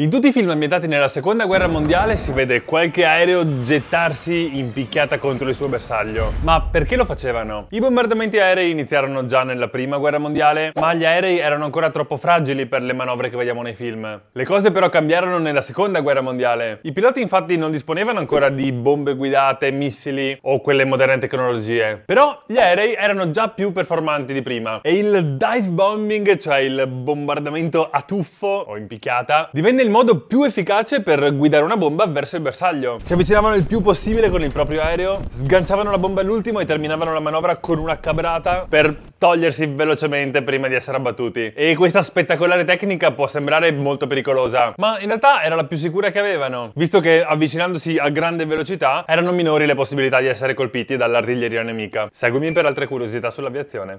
In tutti i film ambientati nella seconda guerra mondiale si vede qualche aereo gettarsi in picchiata contro il suo bersaglio. Ma perché lo facevano? I bombardamenti aerei iniziarono già nella prima guerra mondiale, ma gli aerei erano ancora troppo fragili per le manovre che vediamo nei film. Le cose però cambiarono nella seconda guerra mondiale. I piloti infatti non disponevano ancora di bombe guidate, missili o quelle moderne tecnologie. Però gli aerei erano già più performanti di prima e il dive bombing, cioè il bombardamento a tuffo o in picchiata, divenne il il modo più efficace per guidare una bomba verso il bersaglio. Si avvicinavano il più possibile con il proprio aereo, sganciavano la bomba all'ultimo e terminavano la manovra con una cabrata per togliersi velocemente prima di essere abbattuti. E questa spettacolare tecnica può sembrare molto pericolosa, ma in realtà era la più sicura che avevano, visto che avvicinandosi a grande velocità erano minori le possibilità di essere colpiti dall'artiglieria nemica. Seguimi per altre curiosità sull'aviazione.